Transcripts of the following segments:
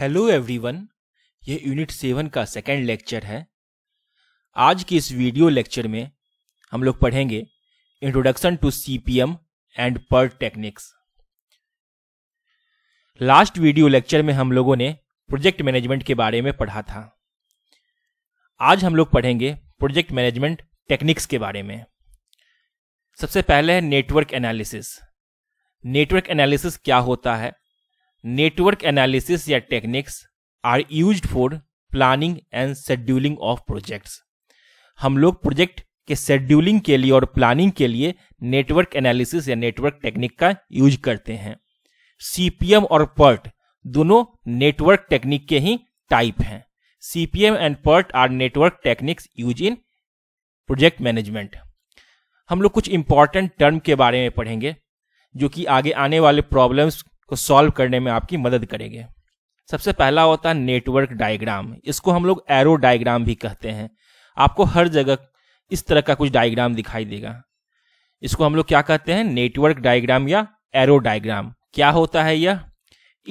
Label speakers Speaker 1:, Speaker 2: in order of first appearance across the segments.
Speaker 1: Hello everyone ये unit seven का second lecture है आज के इस वीडियो लेक्चर में हम लोग पढ़ेंगे introduction to CPM and PERT techniques last video lecture में हम लोगों ने प्रोजेक्ट मैनेजमेंट के बारे में पढ़ा था आज हम लोग पढ़ेंगे प्रोजेक्ट मैनेजमेंट टेक्निक्स के बारे में सबसे पहले है नेटवर्क एनालिसिस नेटवर्क एनालिसिस क्या होता है नेटवर्क एनालिसिस या techniques are used for planning and scheduling of projects हम लोग प्रोजेक्ट के शेड्यूलिंग के लिए और प्लानिंग के लिए नेटवर्क एनालिसिस या नेटवर्क टेक्निक का यूज करते हैं सीपीएम और पर्ट e दोनों नेटवर्क टेक्निक के ही टाइप हैं CPM and PERT are network techniques use in project management हम लोग कुछ इंपॉर्टेंट टर्म के बारे में पढ़ेंगे जो कि आगे आने वाले प्रॉब्लम्स को सॉल्व करने में आपकी मदद करेंगे सबसे पहला होता है नेटवर्क डायग्राम इसको हम लोग एरो डायग्राम भी कहते हैं आपको हर जगह इस तरह का कुछ डायग्राम दिखाई देगा इसको हम लोग क्या कहते हैं नेटवर्क डायग्राम या एरो डायग्राम क्या होता है यह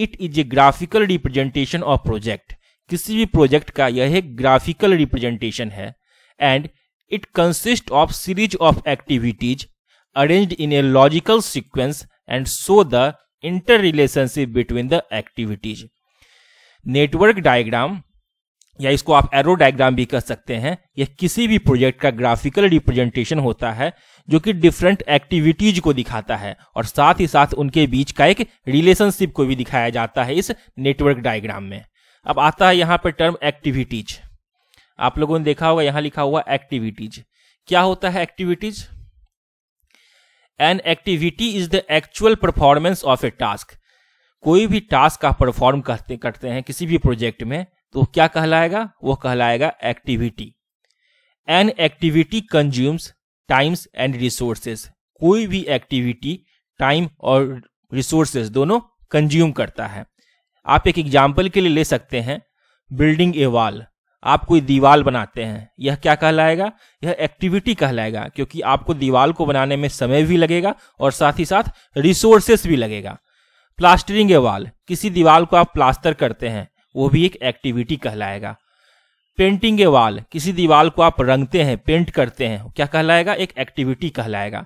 Speaker 1: it is a graphical representation of project किसी भी प्रोजेक्ट का यह एक ग्राफिकल रिप्रेजेंटेशन है and it consist of series of activities arranged in a logical sequence and so the inter relationship between the activities network diagram या इसको आप arrow diagram भी कह सकते हैं यह किसी भी प्रोजेक्ट का ग्राफिकल रिप्रेजेंटेशन होता है जो कि डिफरेंट एक्टिविटीज को दिखाता है और साथ ही साथ उनके बीच का एक रिलेशनशिप को भी दिखाया जाता है इस नेटवर्क डायग्राम में अब आता है यहां पर टर्म एक्टिविटीज आप लोगों ने देखा होगा यहां लिखा हुआ एक्टिविटीज क्या होता है activities an activity is the actual performance of a task कोई भी टास्क आप परफॉर्म करते करते हैं किसी भी प्रोजेक्ट में तो क्या कहलाएगा वो कहलाएगा activity an activity consumes times and resources कोई भी एक्टिविटी टाइम और रिसोर्सेस दोनों कंज्यूम करता है आप एक एग्जाम्पल के लिए ले सकते हैं बिल्डिंग ए वॉल आप कोई दीवाल बनाते हैं यह क्या कहलाएगा यह एक्टिविटी कहलाएगा क्योंकि आपको दीवाल को बनाने में समय भी लगेगा और साथ ही साथ रिसोर्सेस भी लगेगा प्लास्टरिंग ए वाल किसी दीवाल को आप प्लास्टर करते हैं वो भी एक एक्टिविटी कहलाएगा पेंटिंग ए वाल किसी दीवाल को आप रंगते हैं पेंट करते हैं क्या कहलाएगा एक एक्टिविटी कहलाएगा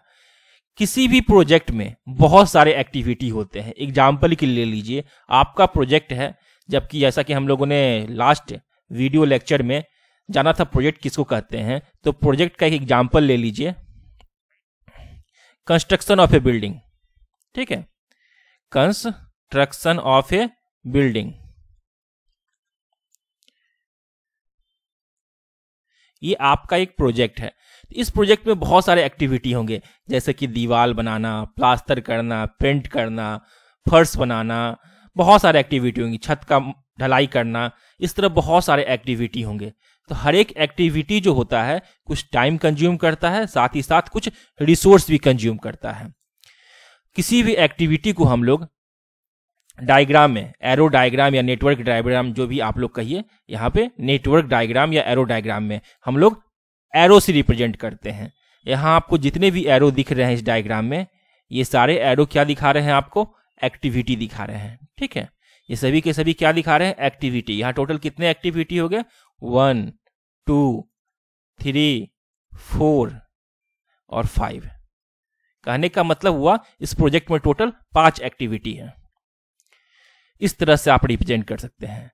Speaker 1: किसी भी प्रोजेक्ट में बहुत सारे एक्टिविटी होते हैं एग्जाम्पल के लिए लीजिए आपका प्रोजेक्ट है जबकि जैसा कि हम लोगों ने लास्ट वीडियो लेक्चर में जाना था प्रोजेक्ट किसको कहते हैं तो प्रोजेक्ट का एक एग्जाम्पल ले लीजिए कंस्ट्रक्शन ऑफ ए बिल्डिंग ठीक है कंस्ट्रक्शन ऑफ ए बिल्डिंग ये आपका एक प्रोजेक्ट है इस प्रोजेक्ट में बहुत सारे एक्टिविटी होंगे जैसे कि दीवार बनाना प्लास्टर करना पेंट करना फर्श बनाना बहुत सारे एक्टिविटी होंगी छत का ढलाई करना इस तरह बहुत सारे एक्टिविटी होंगे तो हर एक एक्टिविटी जो होता है कुछ टाइम कंज्यूम करता है साथ ही साथ कुछ रिसोर्स भी कंज्यूम करता है किसी भी एक्टिविटी को हम लोग डायग्राम में एरो डायग्राम या नेटवर्क डायग्राम जो भी आप लोग कहिए यहाँ पे नेटवर्क डायग्राम या एरो डायग्राम में हम लोग एरो से रिप्रेजेंट करते हैं यहाँ आपको जितने भी एरो दिख रहे हैं इस डायग्राम में ये सारे एरो क्या दिखा रहे हैं आपको एक्टिविटी दिखा रहे हैं ठीक है ये सभी के सभी क्या दिखा रहे हैं एक्टिविटी यहाँ टोटल कितने एक्टिविटी हो गए वन टू थ्री फोर और फाइव कहने का मतलब हुआ इस प्रोजेक्ट में टोटल पांच एक्टिविटी है इस तरह से आप रिप्रेजेंट कर सकते हैं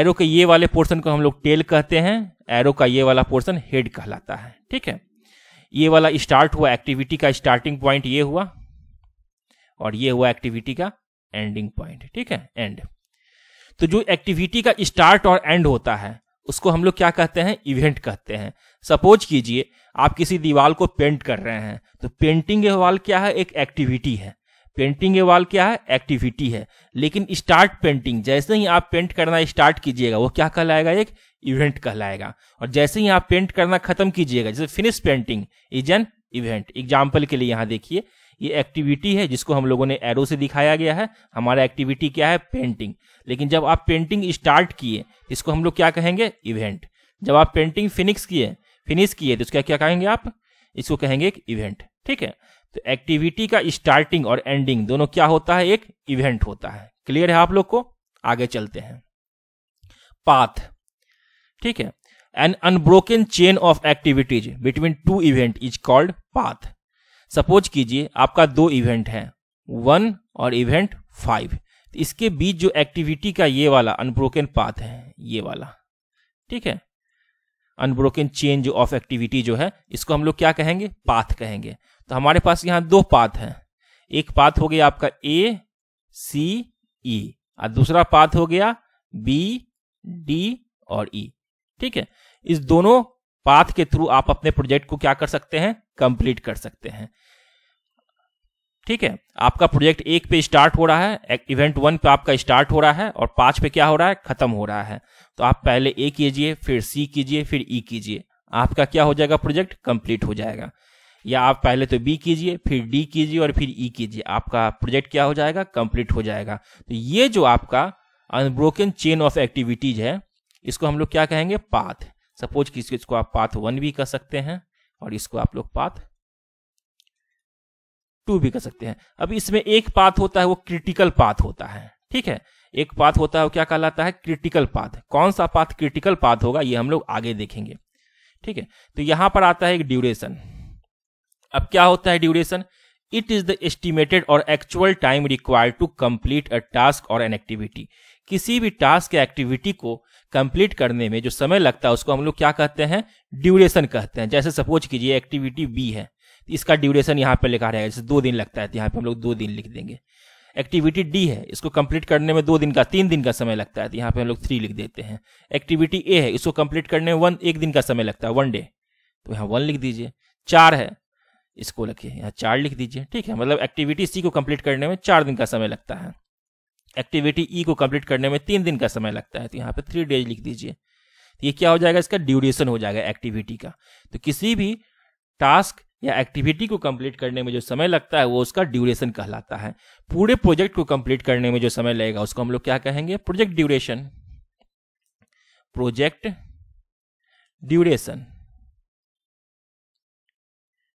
Speaker 1: एरो के ये वाले पोर्शन को हम लोग टेल कहते हैं एरो का ये वाला पोर्शन हेड कहलाता है ठीक है ये वाला स्टार्ट हुआ एक्टिविटी का स्टार्टिंग पॉइंट ये हुआ और ये हुआ एक्टिविटी का एंडिंग पॉइंट ठीक है एंड तो जो एक्टिविटी का स्टार्ट और एंड होता है उसको हम लोग क्या कहते हैं इवेंट कहते हैं सपोज कीजिए आप किसी दीवार को पेंट कर रहे हैं तो पेंटिंग ए वाल क्या है एक एक्टिविटी है पेंटिंग ए वाल क्या है एक्टिविटी है लेकिन स्टार्ट पेंटिंग जैसे ही आप पेंट करना स्टार्ट कीजिएगा वो क्या कहलाएगा एक इवेंट कहलाएगा और जैसे ही आप पेंट करना खत्म कीजिएगा जैसे finish painting is an event example के लिए यहाँ देखिए ये एक्टिविटी है जिसको हम लोगों ने एरो से दिखाया गया है हमारा एक्टिविटी क्या है पेंटिंग लेकिन जब आप पेंटिंग स्टार्ट किए इसको हम लोग क्या कहेंगे इवेंट जब आप पेंटिंग फिनिक्स किए फिनिश किए तो इसका क्या कहेंगे आप इसको कहेंगे एक इवेंट ठीक है तो एक्टिविटी का स्टार्टिंग और एंडिंग दोनों क्या होता है एक इवेंट होता है क्लियर है आप लोग को आगे चलते हैं पाथ ठीक है an unbroken chain of activities between two event is called path suppose कीजिए आपका दो इवेंट है वन और इवेंट फाइव तो इसके बीच जो एक्टिविटी का ये वाला अनब्रोकन पाथ है ये वाला ठीक है अनब्रोकन चेंज ऑफ एक्टिविटी जो है इसको हम लोग क्या कहेंगे पाथ कहेंगे तो हमारे पास यहां दो पाथ हैं एक पाथ हो गया आपका ए सी ई और दूसरा पाथ हो गया बी डी और ई e, ठीक है इस दोनों पाथ के थ्रू आप अपने प्रोजेक्ट को क्या कर सकते हैं कंप्लीट कर सकते हैं ठीक है आपका प्रोजेक्ट एक पे स्टार्ट हो रहा है इवेंट वन पे आपका स्टार्ट हो रहा है और पांच पे क्या हो रहा है खत्म हो रहा है तो आप पहले ए कीजिए फिर सी कीजिए फिर ई e कीजिए आपका क्या हो जाएगा प्रोजेक्ट कंप्लीट हो जाएगा या आप पहले तो बी कीजिए फिर डी कीजिए और फिर ई e कीजिए आपका प्रोजेक्ट क्या हो जाएगा कंप्लीट हो जाएगा तो ये जो आपका अनब्रोकन चेन ऑफ एक्टिविटीज है इसको हम लोग क्या कहेंगे पाथ सपोज किसी को आप पाथ वन भी कर सकते हैं और इसको आप लोग पाथ टू भी कर सकते हैं अब इसमें एक पाथ होता है वो क्रिटिकल पाथ होता है ठीक है एक पाथ होता है वो क्या कहलाता है क्रिटिकल पाथ कौन सा पाथ क्रिटिकल पाथ होगा ये हम लोग आगे देखेंगे ठीक है तो यहां पर आता है एक ड्यूरेशन अब क्या होता है duration it is the estimated और actual time required to complete a task और एन एक्टिविटी किसी भी टास्क या एक्टिविटी को कंप्लीट करने में जो समय लगता है उसको हम लोग क्या कहते हैं ड्यूरेशन कहते हैं जैसे सपोज कीजिए एक्टिविटी बी है इसका ड्यूरेशन यहाँ पे लिखा रहेगा जैसे दो दिन लगता है तो यहाँ पे हम लोग दो दिन लिख देंगे एक्टिविटी डी है इसको कंप्लीट करने में दो दिन का तीन दिन का समय लगता है तो यहाँ पे हम लोग थ्री लिख देते हैं एक्टिविटी ए है इसको कंप्लीट करने में वन एक दिन का समय लगता है वन डे तो यहाँ वन लिख दीजिए चार है इसको लिखिए यहाँ चार लिख दीजिए ठीक है मतलब एक्टिविटी सी को कंप्लीट करने में चार दिन का समय लगता है एक्टिविटी ई e को कंप्लीट करने में तीन दिन का समय लगता है तो यहाँ पे थ्री डेज लिख दीजिए तो ये क्या हो जाएगा इसका ड्यूरेशन हो जाएगा एक्टिविटी का तो किसी भी टास्क या एक्टिविटी को कंप्लीट करने में जो समय लगता है वो उसका ड्यूरेशन कहलाता है पूरे प्रोजेक्ट को कंप्लीट करने में जो समय लगेगा उसको हम लोग क्या कहेंगे प्रोजेक्ट ड्यूरेशन प्रोजेक्ट ड्यूरेशन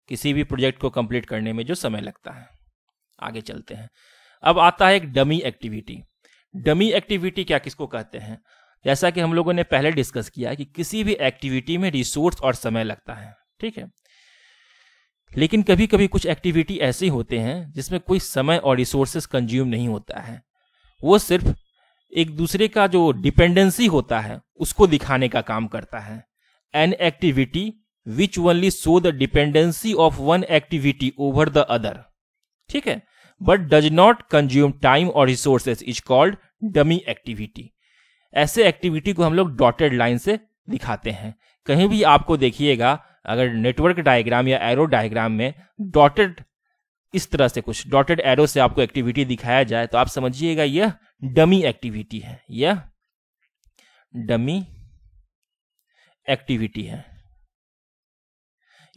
Speaker 1: किसी भी प्रोजेक्ट को कंप्लीट करने में जो समय लगता है आगे चलते हैं अब आता है एक डमी एक्टिविटी डमी एक्टिविटी क्या किसको कहते हैं जैसा कि हम लोगों ने पहले डिस्कस किया कि किसी भी एक्टिविटी में रिसोर्स और समय लगता है ठीक है लेकिन कभी कभी कुछ एक्टिविटी ऐसे होते हैं जिसमें कोई समय और रिसोर्सेस कंज्यूम नहीं होता है वो सिर्फ एक दूसरे का जो डिपेंडेंसी होता है उसको दिखाने का काम करता है an activity which only show the dependency of one activity over the other ठीक है but does not consume time और resources is called dummy activity ऐसे एक्टिविटी को हम लोग डॉटेड लाइन से दिखाते हैं कहीं भी आपको देखिएगा अगर नेटवर्क डायग्राम या एरो डायग्राम में डॉटेड इस तरह से कुछ डॉटेड एरो से आपको एक्टिविटी दिखाया जाए तो आप समझिएगा यह डमी एक्टिविटी है यह डमी एक्टिविटी है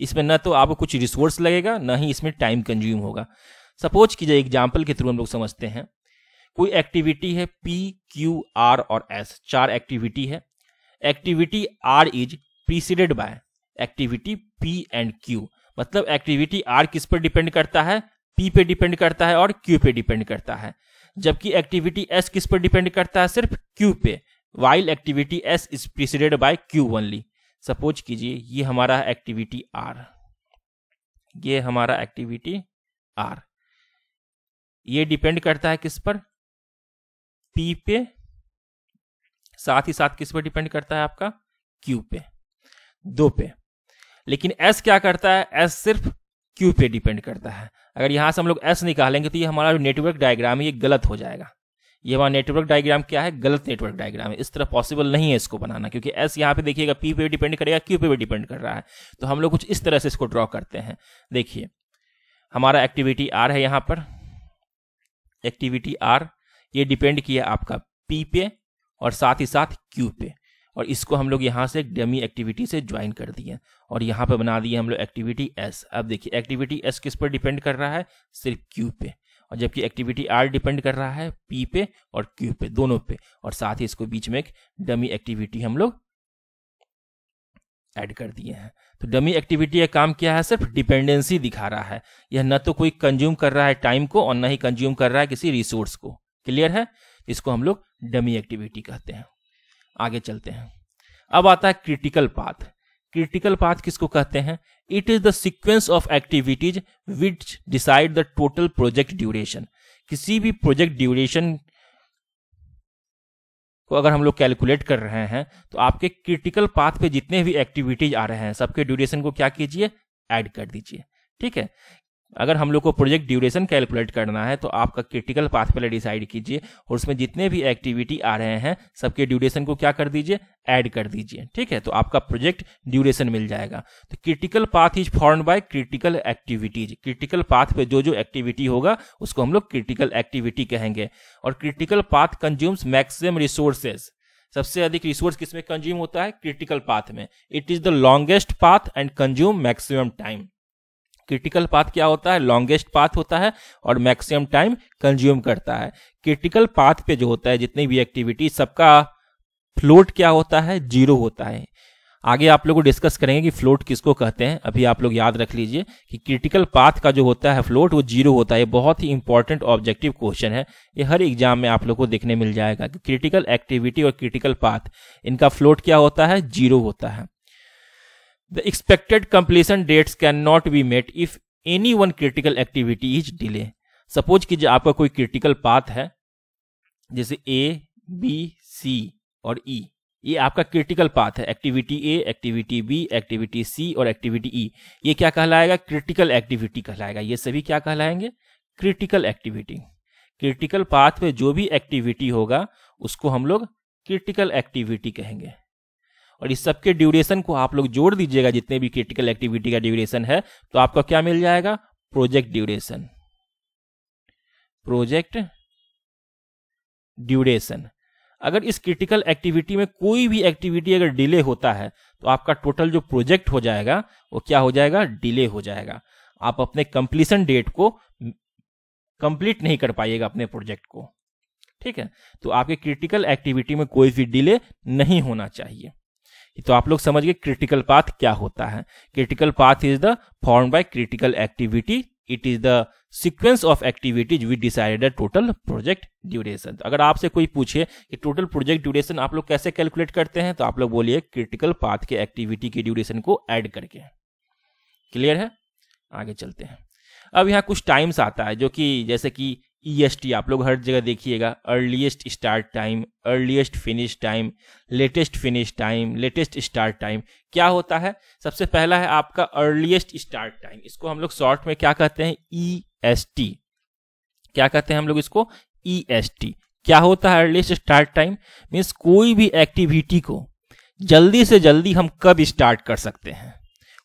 Speaker 1: इसमें ना तो आपको कुछ रिसोर्स लगेगा ना ही इसमें टाइम कंज्यूम होगा सपोज कीजिए एग्जाम्पल के थ्रू हम लोग समझते हैं कोई एक्टिविटी है पी क्यू आर और एस चार एक्टिविटी है activity R is preceded by activity P and Q मतलब एक्टिविटी आर किस पर डिपेंड करता है पी पे डिपेंड करता है और क्यू पे डिपेंड करता है जबकि एक्टिविटी एस किस पर डिपेंड करता है सिर्फ क्यू पे while activity S is preceded by Q only suppose कीजिए ये हमारा एक्टिविटी आर ये हमारा एक्टिविटी आर ये डिपेंड करता है किस पर पी पे साथ ही साथ किस पर डिपेंड करता है आपका क्यू पे दो पे लेकिन एस क्या करता है एस सिर्फ क्यू पे डिपेंड करता है अगर यहां से हम लोग एस निकालेंगे तो ये हमारा जो नेटवर्क डायग्राम है ये गलत हो जाएगा ये हमारा नेटवर्क डायग्राम क्या है गलत नेटवर्क डायग्राम है इस तरह पॉसिबल नहीं है इसको बनाना क्योंकि एस यहाँ पे देखिएगा पी पे डिपेंड करेगा क्यू पे भी डिपेंड कर रहा है तो हम लोग कुछ इस तरह से इसको ड्रॉ करते हैं देखिए हमारा एक्टिविटी आर है यहाँ पर एक्टिविटी आर ये डिपेंड किया आपका पी पे और साथ ही साथ क्यू पे और इसको हम लोग यहाँ से डेमी एक्टिविटी से ज्वाइन कर दिए और यहाँ पे बना दिए हम लोग एक्टिविटी एस अब देखिए एक्टिविटी एस किस पर डिपेंड कर रहा है सिर्फ क्यू पे और जबकि एक्टिविटी आर डिपेंड कर रहा है पी पे और क्यू पे दोनों पे और साथ ही इसको बीच में एक डमी एक्टिविटी हम लोग एड कर दिए हैं तो डमी एक्टिविटी का काम क्या है सिर्फ डिपेंडेंसी दिखा रहा है यह न तो कोई कंज्यूम कर रहा है टाइम को और न ही कंज्यूम कर रहा है किसी रिसोर्स को क्लियर है इसको हम लोग डमी एक्टिविटी कहते हैं आगे चलते हैं अब आता है क्रिटिकल पाथ क्रिटिकल पाथ किसको कहते हैं it is the sequence of activities which decide the total project duration किसी भी प्रोजेक्ट ड्यूरेशन को अगर हम लोग कैलकुलेट कर रहे हैं तो आपके क्रिटिकल पाथ पे जितने भी एक्टिविटीज आ रहे हैं सबके ड्यूरेशन को क्या कीजिए ऐड कर दीजिए ठीक है अगर हम लोग को प्रोजेक्ट ड्यूरेशन कैलकुलेट करना है तो आपका क्रिटिकल पाथ पहले डिसाइड कीजिए और उसमें जितने भी एक्टिविटी आ रहे हैं सबके ड्यूरेशन को क्या कर दीजिए ऐड कर दीजिए ठीक है तो आपका प्रोजेक्ट ड्यूरेशन मिल जाएगा तो critical path is form by critical activities critical path पे जो जो एक्टिविटी होगा उसको हम लोग क्रिटिकल एक्टिविटी कहेंगे और critical path consumes maximum resources सबसे अधिक रिसोर्स किसमें कंज्यूम होता है क्रिटिकल पाथ में it is the longest path and consume maximum time critical path क्या होता है लॉन्गेस्ट पाथ होता है और मैक्सिमम टाइम कंज्यूम करता है क्रिटिकल पाथ पे जो होता है जितनी भी एक्टिविटी सबका फ्लोट क्या होता है जीरो होता है आगे आप लोग डिस्कस करेंगे कि फ्लोट किसको कहते हैं अभी आप लोग याद रख लीजिए कि क्रिटिकल पाथ का जो होता है फ्लोट वो जीरो होता है बहुत ही इंपॉर्टेंट ऑब्जेक्टिव क्वेश्चन है ये हर एग्जाम में आप लोग को देखने मिल जाएगा कि क्रिटिकल एक्टिविटी और क्रिटिकल पाथ इनका फ्लोट क्या होता है जीरो होता है The expected completion dates can not be met if any one critical activity is delay. Suppose कीजिए आपका कोई क्रिटिकल पाथ है जैसे ए बी सी और ई e. ये आपका क्रिटिकल पाथ है activity A activity B activity C और एक्टिविटी ई e. ये क्या कहलाएगा क्रिटिकल एक्टिविटी कहलाएगा ये सभी क्या कहलाएंगे क्रिटिकल एक्टिविटी क्रिटिकल पाथ पे जो भी एक्टिविटी होगा उसको हम लोग क्रिटिकल एक्टिविटी कहेंगे और इस सबके ड्यूरेशन को आप लोग जोड़ दीजिएगा जितने भी क्रिटिकल एक्टिविटी का ड्यूरेशन है तो आपको क्या मिल जाएगा प्रोजेक्ट ड्यूरेशन प्रोजेक्ट ड्यूरेशन अगर इस क्रिटिकल एक्टिविटी में कोई भी एक्टिविटी अगर डिले होता है तो आपका टोटल जो प्रोजेक्ट हो जाएगा वो क्या हो जाएगा डिले हो जाएगा आप अपने कंप्लीसन डेट को कंप्लीट नहीं कर पाइएगा अपने प्रोजेक्ट को ठीक है तो आपके क्रिटिकल एक्टिविटी में कोई भी डिले नहीं होना चाहिए तो आप लोग समझ गए क्रिटिकल पाथ क्या होता है critical path is the form by critical activity it is the sequence of activities we decided total project duration अगर आपसे कोई पूछे कि टोटल प्रोजेक्ट ड्यूरेशन आप लोग कैसे कैलकुलेट करते हैं तो आप लोग बोलिए क्रिटिकल पाथ के एक्टिविटी के ड्यूरेशन को ऐड करके क्लियर है आगे चलते हैं अब यहाँ कुछ टाइम्स आता है जो कि जैसे कि ई एस टी आप लोग हर जगह देखिएगा earliest start time earliest finish time latest finish time latest start time क्या होता है सबसे पहला है आपका अर्लीस्ट स्टार्ट टाइम इसको हम लोग शॉर्ट में क्या कहते हैं ई एस टी क्या कहते हैं हम लोग इसको ई एस टी क्या होता है अर्लीस्ट स्टार्ट टाइम मीन्स कोई भी एक्टिविटी को जल्दी से जल्दी हम कब स्टार्ट कर सकते हैं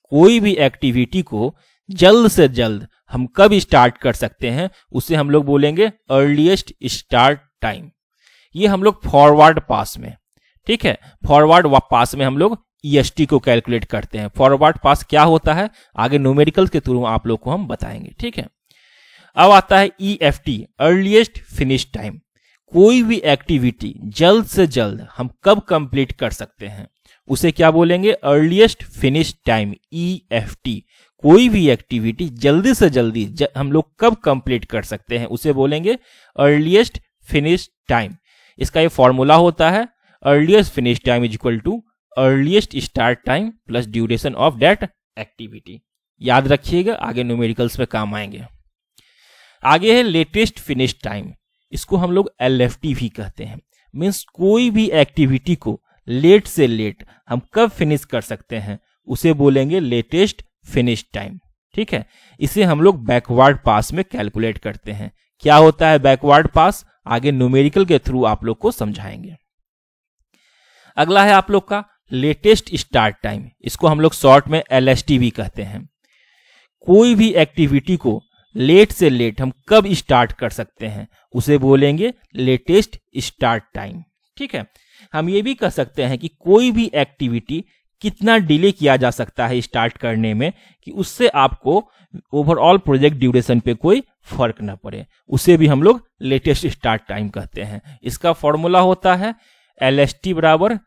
Speaker 1: कोई भी एक्टिविटी को जल्द से जल्द हम कब स्टार्ट कर सकते हैं उसे हम लोग बोलेंगे अर्लीस्ट स्टार्ट टाइम ये हम लोग फॉरवर्ड पास में ठीक है फॉरवर्ड पास में हम लोग ईएसटी e को कैलकुलेट करते हैं फॉरवर्ड पास क्या होता है आगे न्यूमेरिकल के थ्रू आप लोग को हम बताएंगे ठीक है अब आता है E F T earliest finish time कोई भी एक्टिविटी जल्द से जल्द हम कब कंप्लीट कर सकते हैं उसे क्या बोलेंगे earliest finish time E F T कोई भी एक्टिविटी जल्दी से जल्दी ज, हम लोग कब कंप्लीट कर सकते हैं उसे बोलेंगे अर्लिएस्ट फिनिश टाइम इसका ये फॉर्मूला होता है earliest finish time is equal to earliest start time plus duration of that activity याद रखिएगा आगे न्यूमेरिकल्स में काम आएंगे आगे है लेटेस्ट फिनिश टाइम इसको हम लोग एल भी कहते हैं मीन्स कोई भी एक्टिविटी को लेट से लेट हम कब फिनिश कर सकते हैं उसे बोलेंगे लेटेस्ट फिनिश टाइम ठीक है इसे हम लोग बैकवर्ड पास में कैलकुलेट करते हैं क्या होता है बैकवर्ड पास आगे न्यूमेरिकल के थ्रू आप लोग को समझाएंगे अगला है आप लोग का लेटेस्ट स्टार्ट टाइम इसको हम लोग शॉर्ट में एल भी कहते हैं कोई भी एक्टिविटी को लेट से लेट हम कब स्टार्ट कर सकते हैं उसे बोलेंगे लेटेस्ट स्टार्ट टाइम ठीक है हम ये भी कह सकते हैं कि कोई भी एक्टिविटी कितना डिले किया जा सकता है स्टार्ट करने में कि उससे आपको ओवरऑल प्रोजेक्ट ड्यूरेशन पे कोई फर्क ना पड़े उसे भी हम लोग लेटेस्ट स्टार्ट टाइम कहते हैं इसका फॉर्मूला होता है एल एस टी बराबर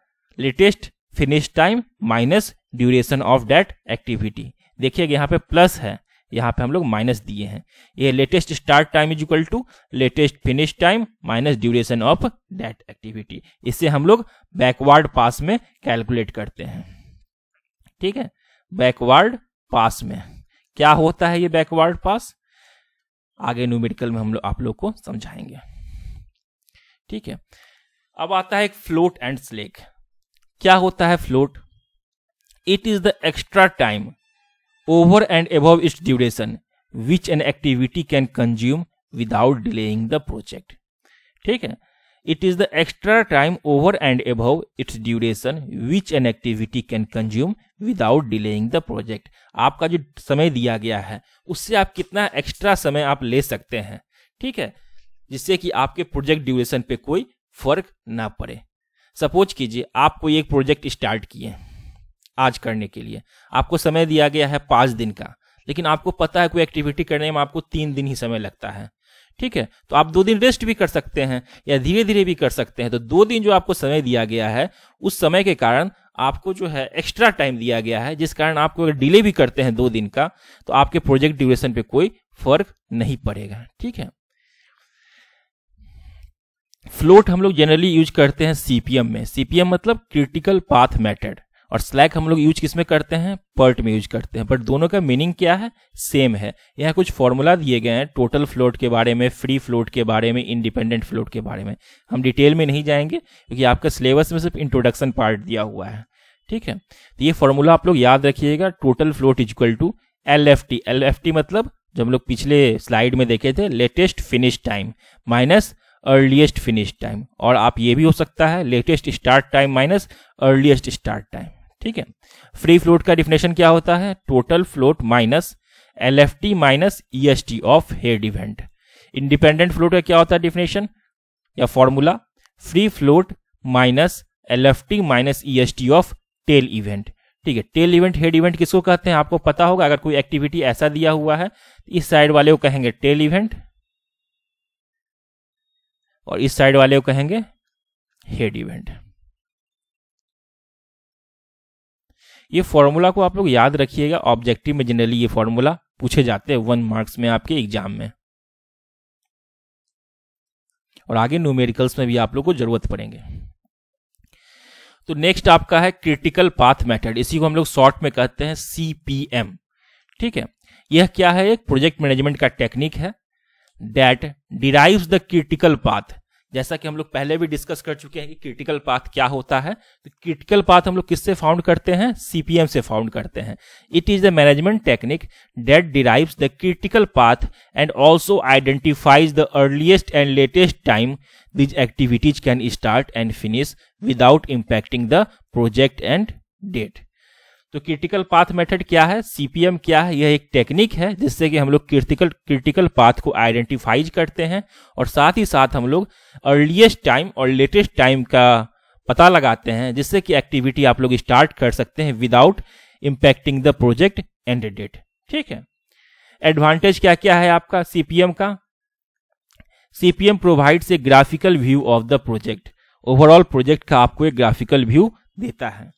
Speaker 1: latest finish time minus duration of that activity देखिए यहाँ पे प्लस है यहाँ पे हम लोग माइनस दिए हैं ये latest start time is equal to latest finish time minus duration of that activity इससे हम लोग बैकवर्ड पास में कैलकुलेट करते हैं ठीक है बैकवर्ड पास में क्या होता है ये बैकवर्ड पास आगे न्यूमेरिकल में हम लोग आप लोग को समझाएंगे ठीक है अब आता है एक फ्लोट एंड स्लेक क्या होता है float it is the extra time over and above its duration which an activity can consume without delaying the project ठीक है It is the extra time over and above its duration which an activity can consume without delaying the project. आपका जो समय दिया गया है उससे आप कितना एक्स्ट्रा समय आप ले सकते हैं ठीक है जिससे कि आपके प्रोजेक्ट ड्यूरेशन पे कोई फर्क ना पड़े सपोज कीजिए आपको एक प्रोजेक्ट स्टार्ट किए आज करने के लिए आपको समय दिया गया है पाँच दिन का लेकिन आपको पता है कोई एक्टिविटी करने में आपको तीन दिन ही समय लगता है ठीक है तो आप दो दिन रेस्ट भी कर सकते हैं या धीरे धीरे भी कर सकते हैं तो दो दिन जो आपको समय दिया गया है उस समय के कारण आपको जो है एक्स्ट्रा टाइम दिया गया है जिस कारण आपको अगर डिले भी करते हैं दो दिन का तो आपके प्रोजेक्ट ड्यूरेशन पे कोई फर्क नहीं पड़ेगा ठीक है फ्लोट हम लोग जनरली यूज करते हैं सीपीएम में सीपीएम मतलब क्रिटिकल पाथ मेथड और स्लैग हम लोग यूज किस में करते हैं पर्ट में यूज करते हैं बट दोनों का मीनिंग क्या है सेम है यहाँ कुछ फॉर्मूला दिए गए हैं टोटल फ्लोट के बारे में फ्री फ्लोट के बारे में इंडिपेंडेंट फ्लोट के बारे में हम डिटेल में नहीं जाएंगे क्योंकि आपका सिलेबस में सिर्फ इंट्रोडक्शन पार्ट दिया हुआ है ठीक है तो ये फॉर्मूला आप लोग याद रखिएगा total float is equal to L F T L F T मतलब जो हम लोग पिछले स्लाइड में देखे थे latest finish time minus earliest finish time और आप ये भी हो सकता है latest start time minus earliest start time ठीक है फ्री फ्लोट का डिफिनेशन क्या होता है total float minus L F T minus E S T of head event independent float का क्या होता है डिफिनेशन या formula free float minus L F T minus E S T of tail event ठीक है टेल इवेंट हेड इवेंट किसको कहते हैं आपको पता होगा अगर कोई एक्टिविटी ऐसा दिया हुआ है तो इस साइड वाले को कहेंगे टेल इवेंट और इस साइड वाले को कहेंगे हेड इवेंट ये फॉर्मूला को आप लोग याद रखिएगा ऑब्जेक्टिव में जनरली ये फॉर्मूला पूछे जाते हैं वन मार्क्स में आपके एग्जाम में और आगे न्यूमेरिकल्स में भी आप लोग को जरूरत पड़ेंगे तो नेक्स्ट आपका है क्रिटिकल पाथ मेथड इसी को हम लोग शॉर्ट में कहते हैं सीपीएम ठीक है यह क्या है एक प्रोजेक्ट मैनेजमेंट का टेक्निक है that derives the critical path जैसा कि हम लोग पहले भी डिस्कस कर चुके हैं कि क्रिटिकल पाथ क्या होता है तो क्रिटिकल पाथ हम लोग किससे फाउंड करते हैं सीपीएम से फाउंड करते हैं it is the management technique that derives the critical path and also identifies the earliest and latest time these activities can start and finish without impacting the project end date तो critical path method क्या है CPM क्या है यह एक technique है जिससे कि हम लोग क्रिटिकल क्रिटिकल पाथ को आइडेंटिफाइज करते हैं और साथ ही साथ हम लोग अर्लीस्ट टाइम और लेटेस्ट टाइम का पता लगाते हैं जिससे कि एक्टिविटी आप लोग स्टार्ट कर सकते हैं without impacting the project end date ठीक है एडवांटेज क्या क्या है आपका सीपीएम का CPM provides a graphical view of the project overall project का आपको एक ग्राफिकल व्यू देता है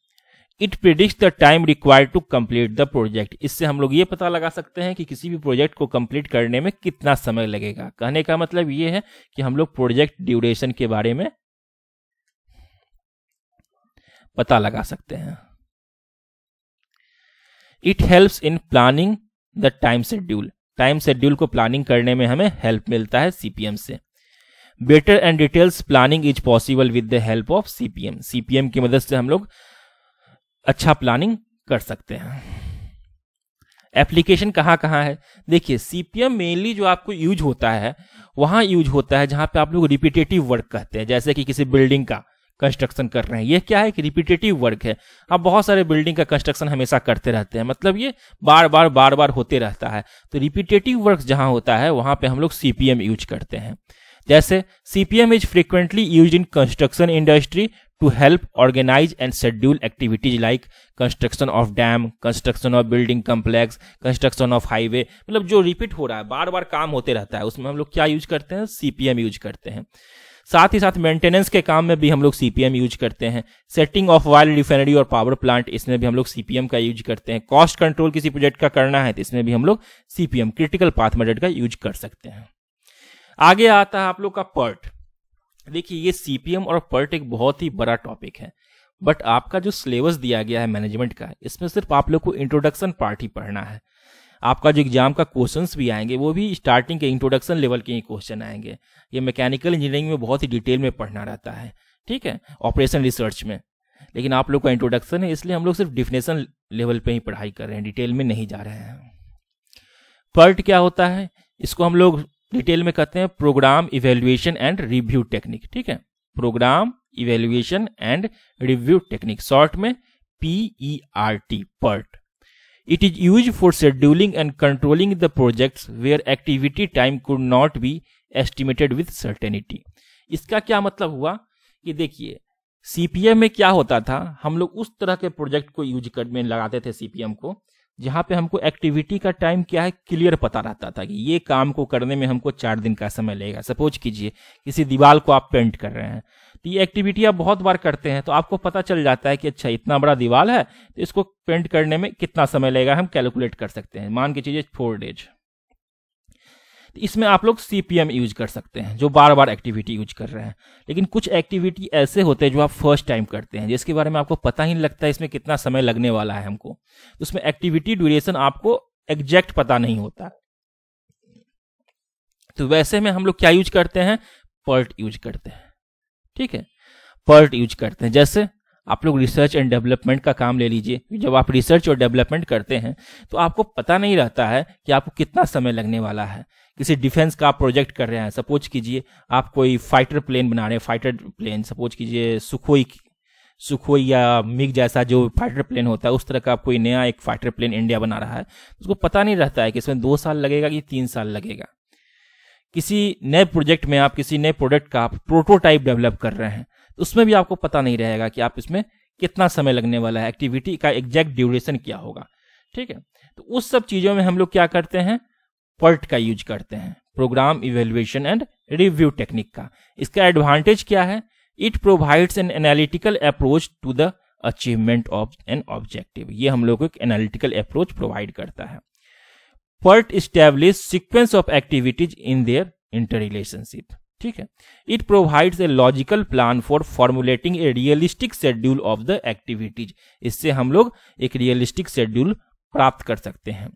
Speaker 1: it predict the time required to complete the project इससे हम लोग ये पता लगा सकते हैं कि किसी भी प्रोजेक्ट को कंप्लीट करने में कितना समय लगेगा कहने का मतलब ये है कि हम लोग प्रोजेक्ट ड्यूरेशन के बारे में पता लगा सकते हैं it helps in planning the time schedule time schedule को प्लानिंग करने में हमें हेल्प मिलता है सीपीएम से better and details planning is possible with the help of CPM CPM की मदद से हम लोग अच्छा प्लानिंग कर सकते हैं एप्लीकेशन कहाँ कहाँ है देखिए सीपीएम मेनली जो आपको यूज होता है वहां यूज होता है जहां पे आप लोग रिपीटेटिव वर्क कहते हैं जैसे कि किसी बिल्डिंग का कंस्ट्रक्शन कर रहे हैं ये क्या है कि रिपीटेटिव वर्क है आप बहुत सारे बिल्डिंग का कंस्ट्रक्शन हमेशा करते रहते हैं मतलब ये बार बार बार बार होते रहता है तो रिपीटेटिव वर्क जहां होता है वहां पे हम लोग सीपीएम यूज करते हैं जैसे CPM is frequently use in construction industry to help organize and schedule activities like construction of dam construction of building complex construction of highway मतलब जो रिपीट हो रहा है बार बार काम होते रहता है उसमें हम लोग क्या यूज करते हैं सीपीएम यूज करते हैं साथ ही साथ मेंटेनेंस के काम में भी हम लोग सीपीएम यूज करते हैं सेटिंग ऑफ वायल रिफाइनरी और पावर प्लांट इसमें भी हम लोग सीपीएम का यूज करते हैं कॉस्ट कंट्रोल किसी प्रोजेक्ट का करना है तो इसमें भी हम लोग सीपीएम क्रिटिकल पाथ मेथड का यूज कर सकते हैं आगे आता है आप लोग का पर्ट देखिए ये सीपीएम और पर्ट e एक बहुत ही बड़ा टॉपिक है बट आपका जो सिलेबस दिया गया है मैनेजमेंट का इसमें सिर्फ आप लोग को इंट्रोडक्शन पार्ट ही पढ़ना है आपका जो एग्जाम का क्वेश्चन भी आएंगे वो भी स्टार्टिंग के इंट्रोडक्शन लेवल के ही क्वेश्चन आएंगे ये मैकेनिकल इंजीनियरिंग में बहुत ही डिटेल में पढ़ना रहता है ठीक है ऑपरेशन रिसर्च में लेकिन आप लोग का इंट्रोडक्शन है इसलिए हम लोग सिर्फ डिफिनेशन लेवल पे ही पढ़ाई कर रहे हैं डिटेल में नहीं जा रहे हैं पर्ट e क्या होता है इसको हम लोग डिटेल में कहते हैं program evaluation and review technique ठीक है program evaluation and review technique short में P E R T PERT it is use for scheduling and controlling the project where activity time could not be estimated with certainty इसका क्या मतलब हुआ कि देखिए CPM में क्या होता था हम लोग उस तरह के प्रोजेक्ट को यूज कर में लगाते थे सीपीएम को जहां पे हमको एक्टिविटी का टाइम क्या है क्लियर पता रहता था कि ये काम को करने में हमको चार दिन का समय लगेगा सपोज कीजिए किसी दीवार को आप पेंट कर रहे हैं तो ये एक्टिविटी आप बहुत बार करते हैं तो आपको पता चल जाता है कि अच्छा इतना बड़ा दीवार है तो इसको पेंट करने में कितना समय लगेगा हम कैलकुलेट कर सकते हैं मान के चीजिए फोर डेज इसमें आप लोग सीपीएम यूज कर सकते हैं जो बार बार एक्टिविटी यूज कर रहे हैं लेकिन कुछ एक्टिविटी ऐसे होते हैं जो आप फर्स्ट टाइम करते हैं जिसके बारे में आपको पता ही नहीं लगता है इसमें कितना समय लगने वाला है हमको तो उसमें एक्टिविटी ड्यूरेशन आपको एग्जैक्ट पता नहीं होता तो वैसे में हम लोग क्या यूज करते हैं पर्ट यूज करते हैं ठीक है पर्ट यूज करते हैं जैसे आप लोग रिसर्च एंड डेवलपमेंट का काम ले लीजिए जब आप रिसर्च और डेवलपमेंट करते हैं तो आपको पता नहीं रहता है कि आपको कितना समय लगने वाला है किसी डिफेंस का प्रोजेक्ट कर रहे हैं सपोज कीजिए आप कोई फाइटर प्लेन बना रहे हैं फाइटर प्लेन सपोज कीजिए सुखोई सुखोई या मिग जैसा जो फाइटर प्लेन होता है उस तरह का कोई नया एक फाइटर प्लेन इंडिया बना रहा है उसको पता नहीं रहता है कि इसमें दो साल लगेगा कि तीन साल लगेगा किसी नए प्रोजेक्ट में आप किसी नए प्रोडक्ट का आप प्रोटोटाइप डेवलप कर रहे हैं तो उसमें भी आपको पता नहीं रहेगा कि आप इसमें कितना समय लगने वाला है एक्टिविटी का एग्जैक्ट ड्यूरेशन क्या होगा ठीक है तो उस सब चीज़ों में हम लोग क्या करते हैं पर्ट का यूज करते हैं program evaluation and review technique का इसका एडवांटेज क्या है it provides an analytical approach to the achievement of an objective ये हम लोग को एक एनालिटिकल अप्रोच प्रोवाइड करता है PERT establish sequence of activities in their inter relationship ठीक है it provides a logical plan for formulating a realistic schedule of the activities इससे हम लोग एक रियलिस्टिक शेड्यूल प्राप्त कर सकते हैं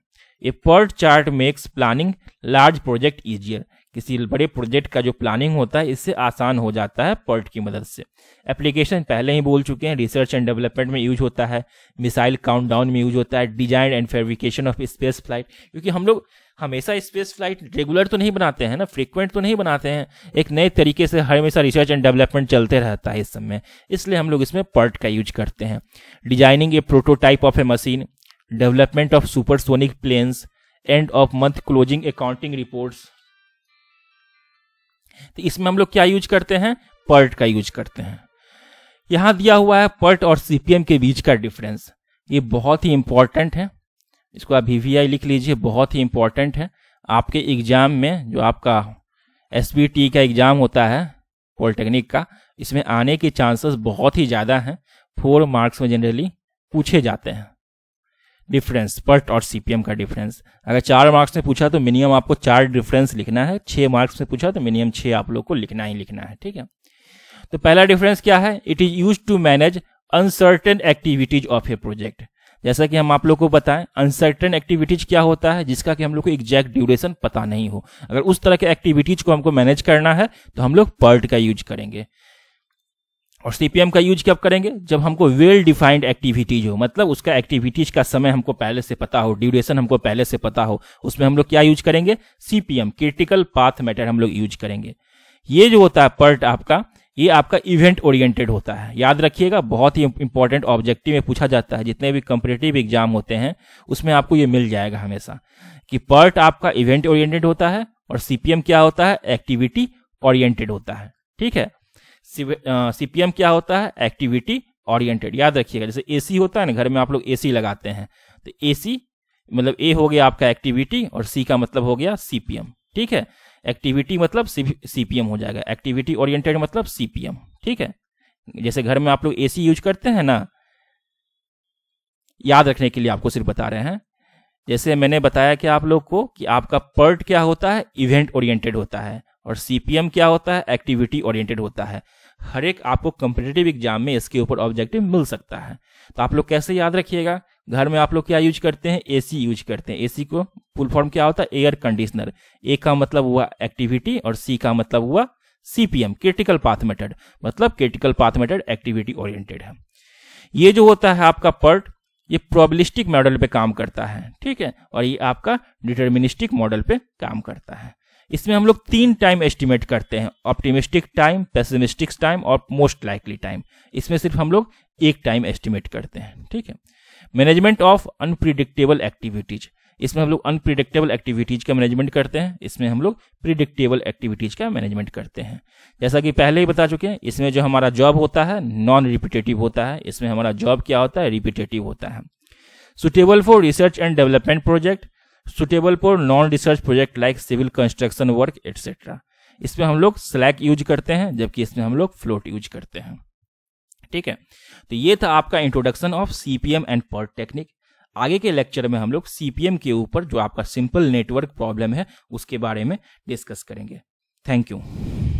Speaker 1: a PERT chart makes planning large project easier किसी बड़े प्रोजेक्ट का जो प्लानिंग होता है इससे आसान हो जाता है पर्ट की मदद से एप्लीकेशन पहले ही बोल चुके हैं रिसर्च एंड डेवलपमेंट में यूज होता है मिसाइल काउंटडाउन में यूज होता है design and fabrication of space flight क्योंकि हम लोग हमेशा स्पेस फ्लाइट रेगुलर तो नहीं बनाते हैं ना फ्रीक्वेंट तो नहीं बनाते हैं एक नए तरीके से हमेशा रिसर्च एंड डेवलपमेंट चलते रहता है इस समय इसलिए हम लोग इसमें पर्ट का यूज करते हैं designing a prototype of a machine development of supersonic planes end of month closing accounting reports तो इसमें हम लोग क्या यूज करते हैं पर्ट का यूज करते हैं यहां दिया हुआ है पर्ट और सीपीएम के बीच का डिफरेंस ये बहुत ही इंपॉर्टेंट है इसको आप वीवीआई लिख लीजिए बहुत ही इंपॉर्टेंट है आपके एग्जाम में जो आपका एस का एग्जाम होता है पॉलिटेक्निक का इसमें आने के चांसेस बहुत ही ज़्यादा हैं फोर मार्क्स में जनरली पूछे जाते हैं डिफरेंस पर्ट और सीपीएम का डिफरेंस अगर चार मार्क्स में पूछा तो मिनिमम आपको चार डिफरेंस लिखना है छह मार्क्स में पूछा तो मिनिमम छह आप लोग को लिखना ही लिखना है ठीक है तो पहला डिफरेंस क्या है it is use to manage uncertain activities of a project जैसा कि हम आप लोग को बताएं अनसर्टेन एक्टिविटीज क्या होता है जिसका कि हम लोग को एग्जैक्ट ड्यूरेशन पता नहीं हो अगर उस तरह के एक्टिविटीज को हमको मैनेज करना है तो हम लोग पर्ट का यूज करेंगे और सीपीएम का यूज कब करेंगे जब हमको वेल डिफाइंड एक्टिविटीज हो मतलब उसका एक्टिविटीज का समय हमको पहले से पता हो ड्यूरेशन हमको पहले से पता हो उसमें हम लोग क्या यूज करेंगे सीपीएम क्रिटिकल पाथ मैटर हम लोग यूज करेंगे ये जो होता है पर्ट आपका ये आपका इवेंट ओरिएंटेड होता है याद रखिएगा बहुत ही इंपॉर्टेंट ऑब्जेक्टिव में पूछा जाता है जितने भी कंपिटेटिव एग्जाम होते हैं उसमें आपको ये मिल जाएगा हमेशा कि पर्ट आपका इवेंट ओरिएंटेड होता है और सीपीएम क्या होता है एक्टिविटी ओरिएंटेड होता है ठीक है सीपीएम क्या होता है एक्टिविटी ओरिएंटेड याद रखिएगा जैसे एसी होता है ना घर में आप लोग एसी लगाते हैं तो एसी मतलब ए हो गया आपका एक्टिविटी और सी का मतलब हो गया सीपीएम ठीक है एक्टिविटी मतलब सीपीएम हो जाएगा एक्टिविटी ओरिएंटेड मतलब सीपीएम ठीक है जैसे घर में आप लोग एसी यूज करते हैं ना याद रखने के लिए आपको सिर्फ बता रहे हैं जैसे मैंने बताया कि आप लोग को कि आपका पर्ट क्या होता है इवेंट ओरिएंटेड होता है और सीपीएम क्या होता है एक्टिविटी ओरिएंटेड होता है हर एक आपको कम्पिटेटिव एग्जाम में इसके ऊपर ऑब्जेक्टिव मिल सकता है तो आप लोग कैसे याद रखिएगा घर में आप लोग क्या यूज करते हैं एसी यूज करते हैं एसी को फुल फॉर्म क्या होता है एयर कंडीशनर ए का मतलब हुआ एक्टिविटी और सी का मतलब हुआ सीपीएम क्रिटिकल पाथ मेथड मतलब critical path method activity oriented है ये जो होता है आपका पर्ट ये प्रोबलिस्टिक मॉडल पे काम करता है ठीक है और ये आपका डिटर्मिनिस्टिक मॉडल पे काम करता है इसमें हम लोग तीन टाइम एस्टिमेट करते हैं ऑप्टिमिस्टिक टाइम पेसिमिस्टिक टाइम और मोस्ट लाइकली टाइम इसमें सिर्फ हम लोग एक टाइम एस्टिमेट करते हैं ठीक है मैनेजमेंट ऑफ अनप्रिडिक्टेबल एक्टिविटीज इसमें हम लोग अनप्रिडिक्टेबल एक्टिविटीज का मैनेजमेंट करते हैं इसमें हम लोग प्रिडिक्टेबल एक्टिविटीज का मैनेजमेंट करते हैं जैसा कि पहले ही बता चुके हैं इसमें जो हमारा जॉब होता है नॉन रिपीटेटिव होता है इसमें हमारा जॉब क्या होता है रिपीटेटिव होता है suitable for research and development project suitable for non research project like civil construction work etcetera इसमें हम लोग स्लैक यूज करते हैं जबकि इसमें हम लोग फ्लोट यूज करते हैं ठीक है तो ये था आपका introduction of CPM and PERT technique आगे के लेक्चर में हम लोग सीपीएम के ऊपर जो आपका सिंपल नेटवर्क प्रॉब्लम है उसके बारे में डिस्कस करेंगे थैंक यू